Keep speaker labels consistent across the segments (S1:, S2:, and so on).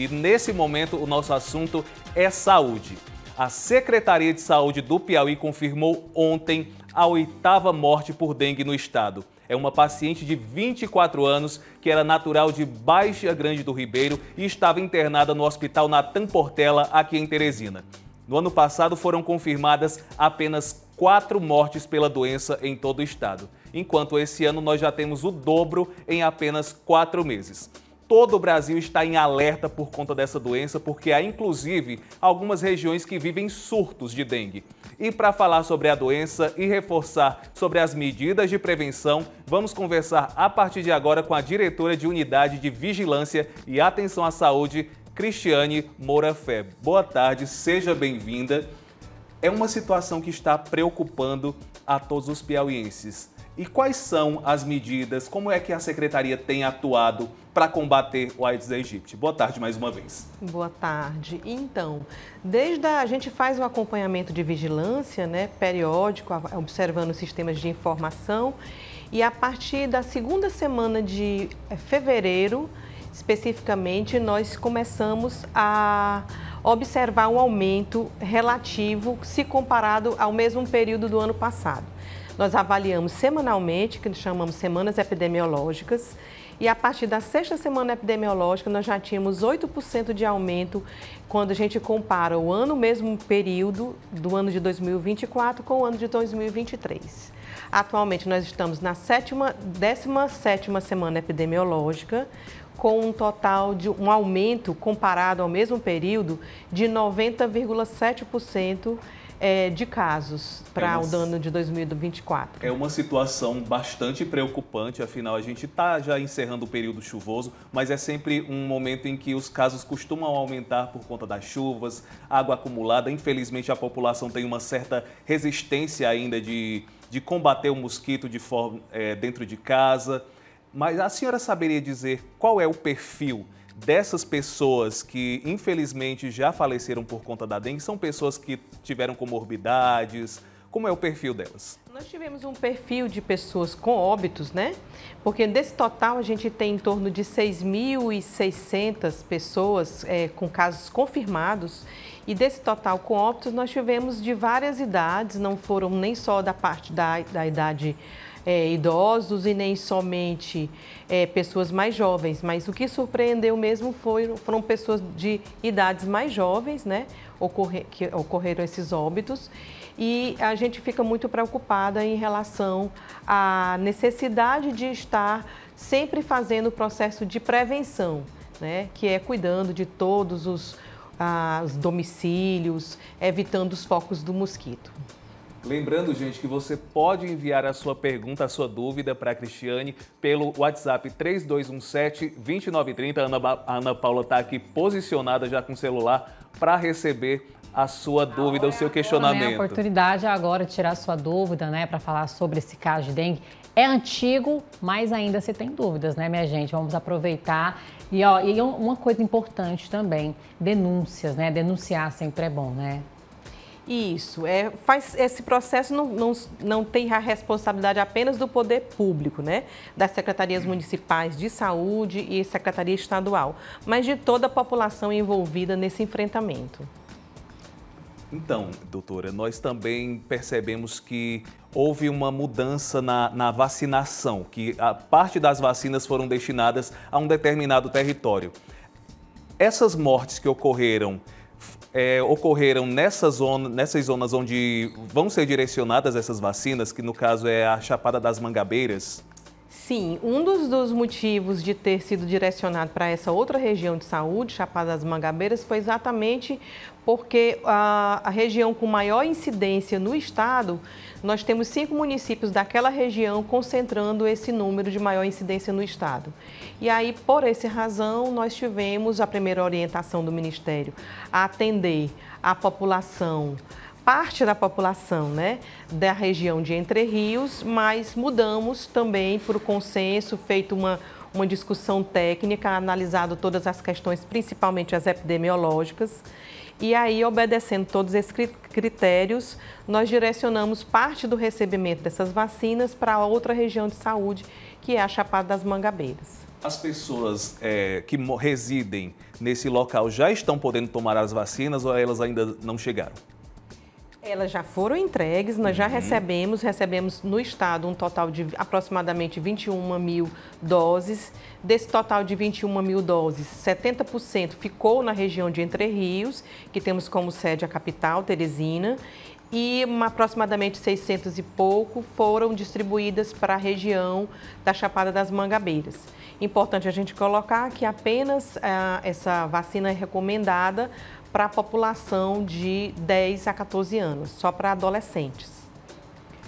S1: E nesse momento o nosso assunto é saúde. A Secretaria de Saúde do Piauí confirmou ontem a oitava morte por dengue no estado. É uma paciente de 24 anos que era natural de Baixa Grande do Ribeiro e estava internada no Hospital Natan Portela, aqui em Teresina. No ano passado foram confirmadas apenas quatro mortes pela doença em todo o estado, enquanto esse ano nós já temos o dobro em apenas quatro meses todo o Brasil está em alerta por conta dessa doença, porque há inclusive algumas regiões que vivem surtos de dengue. E para falar sobre a doença e reforçar sobre as medidas de prevenção, vamos conversar a partir de agora com a diretora de Unidade de Vigilância e Atenção à Saúde, Cristiane Moura Feb. Boa tarde, seja bem-vinda. É uma situação que está preocupando a todos os piauienses. E quais são as medidas, como é que a secretaria tem atuado para combater o AIDS da Egipte? Boa tarde mais uma vez.
S2: Boa tarde. Então, desde a, a gente faz um acompanhamento de vigilância, né, periódico, observando sistemas de informação, e a partir da segunda semana de eh, fevereiro, especificamente, nós começamos a observar um aumento relativo se comparado ao mesmo período do ano passado. Nós avaliamos semanalmente, que chamamos semanas epidemiológicas, e a partir da sexta semana epidemiológica, nós já tínhamos 8% de aumento quando a gente compara o ano, mesmo período do ano de 2024 com o ano de 2023. Atualmente, nós estamos na sétima, 17 semana epidemiológica, com um total de um aumento comparado ao mesmo período de 90,7% é, de casos para é o ano de 2024?
S1: É uma situação bastante preocupante, afinal, a gente está já encerrando o período chuvoso, mas é sempre um momento em que os casos costumam aumentar por conta das chuvas, água acumulada. Infelizmente, a população tem uma certa resistência ainda de, de combater o mosquito de forma, é, dentro de casa. Mas a senhora saberia dizer qual é o perfil? dessas pessoas que infelizmente já faleceram por conta da dengue são pessoas que tiveram comorbidades? Como é o perfil delas?
S2: Nós tivemos um perfil de pessoas com óbitos, né? Porque desse total a gente tem em torno de 6.600 pessoas é, com casos confirmados. E desse total com óbitos nós tivemos de várias idades, não foram nem só da parte da, da idade é, idosos e nem somente é, pessoas mais jovens, mas o que surpreendeu mesmo foi, foram pessoas de idades mais jovens, né, ocorrer que ocorreram esses óbitos, e a gente fica muito preocupada em relação à necessidade de estar sempre fazendo o processo de prevenção, né, que é cuidando de todos os, ah, os domicílios, evitando os focos do mosquito.
S1: Lembrando, gente, que você pode enviar a sua pergunta, a sua dúvida para a Cristiane pelo WhatsApp 3217-2930. Ana, Ana Paula está aqui posicionada já com o celular para receber a sua dúvida, o seu questionamento. Agora, né, a
S3: oportunidade agora de tirar sua dúvida, né, para falar sobre esse caso de dengue. É antigo, mas ainda se tem dúvidas, né, minha gente? Vamos aproveitar. E, ó, e uma coisa importante também, denúncias, né? Denunciar sempre é bom, né?
S2: Isso, é, faz, esse processo não, não, não tem a responsabilidade apenas do poder público, né? Das secretarias municipais de saúde e secretaria estadual, mas de toda a população envolvida nesse enfrentamento.
S1: Então, doutora, nós também percebemos que houve uma mudança na, na vacinação, que a parte das vacinas foram destinadas a um determinado território. Essas mortes que ocorreram é, ocorreram nessa zona, nessas zonas onde vão ser direcionadas essas vacinas, que no caso é a Chapada das Mangabeiras,
S2: Sim, um dos, dos, motivos de ter sido direcionado para essa outra região de saúde, Chapada das Mangabeiras, foi exatamente porque a, a, região com maior incidência no estado, nós temos cinco municípios daquela região concentrando esse número de maior incidência no estado. E aí, por essa razão, nós tivemos a primeira orientação do Ministério a atender a população parte da população né, da região de Entre Rios, mas mudamos também para o consenso, feito uma, uma discussão técnica, analisado todas as questões, principalmente as epidemiológicas. E aí, obedecendo todos esses critérios, nós direcionamos parte do recebimento dessas vacinas para outra região de saúde, que é a Chapada das Mangabeiras.
S1: As pessoas é, que residem nesse local já estão podendo tomar as vacinas ou elas ainda não chegaram?
S2: Elas já foram entregues, nós já uhum. recebemos, recebemos no estado um total de aproximadamente 21 mil doses. Desse total de 21 mil doses, 70% ficou na região de Entre Rios, que temos como sede a capital, Teresina, e uma, aproximadamente 600 e pouco foram distribuídas para a região da Chapada das Mangabeiras. Importante a gente colocar que apenas ah, essa vacina é recomendada para a população de 10 a 14 anos, só para adolescentes.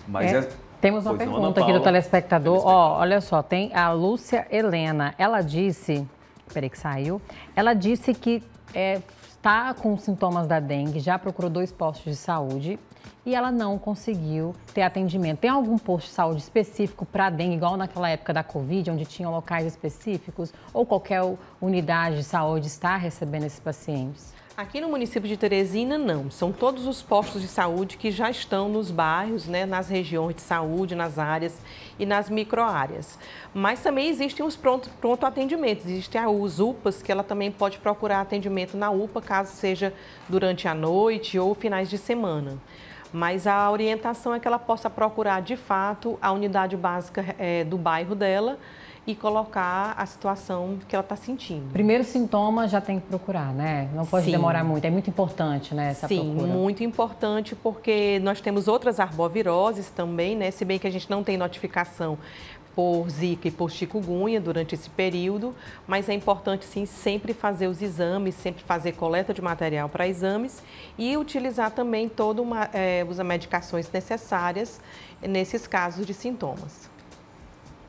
S3: Mas é. É... Temos uma pois pergunta aqui do telespectador. oh, olha só, tem a Lúcia Helena. Ela disse, peraí que saiu, ela disse que é, está com sintomas da dengue, já procurou dois postos de saúde e ela não conseguiu ter atendimento. Tem algum posto de saúde específico para dengue, igual naquela época da Covid, onde tinham locais específicos? Ou qualquer unidade de saúde está recebendo esses pacientes?
S2: Aqui no município de Teresina, não. São todos os postos de saúde que já estão nos bairros, né, nas regiões de saúde, nas áreas e nas microáreas. Mas também existem os pronto, pronto atendimentos. Existem as UPAs, que ela também pode procurar atendimento na UPA, caso seja durante a noite ou finais de semana. Mas a orientação é que ela possa procurar, de fato, a unidade básica é, do bairro dela, e colocar a situação que ela está sentindo.
S3: Primeiro sintoma já tem que procurar,
S2: né? Não pode Sim. demorar muito. É
S3: muito importante, né? Essa Sim, procura. muito
S2: importante porque nós temos outras arboviroses também, né? Se bem que a gente não tem notificação por zika e por chikungunya durante esse período, mas é importante sim sempre fazer os exames, sempre fazer coleta de material para exames e utilizar também todas eh, é, as medicações necessárias nesses casos de sintomas.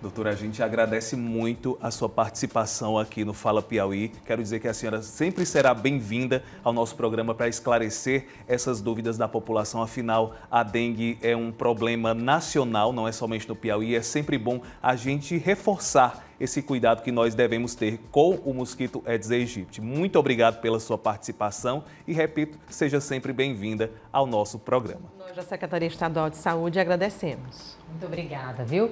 S1: Doutora, a gente agradece muito a sua participação aqui no Fala Piauí. Quero dizer que a senhora sempre será bem-vinda ao nosso programa para esclarecer essas dúvidas da população. Afinal, a dengue é um problema nacional, não é somente no Piauí. É sempre bom a gente reforçar esse cuidado que nós devemos ter com o mosquito Aedes aegypti. Muito obrigado pela sua participação e, repito, seja sempre bem-vinda ao nosso programa.
S2: Nós da Secretaria Estadual de Saúde agradecemos. Muito obrigada, viu?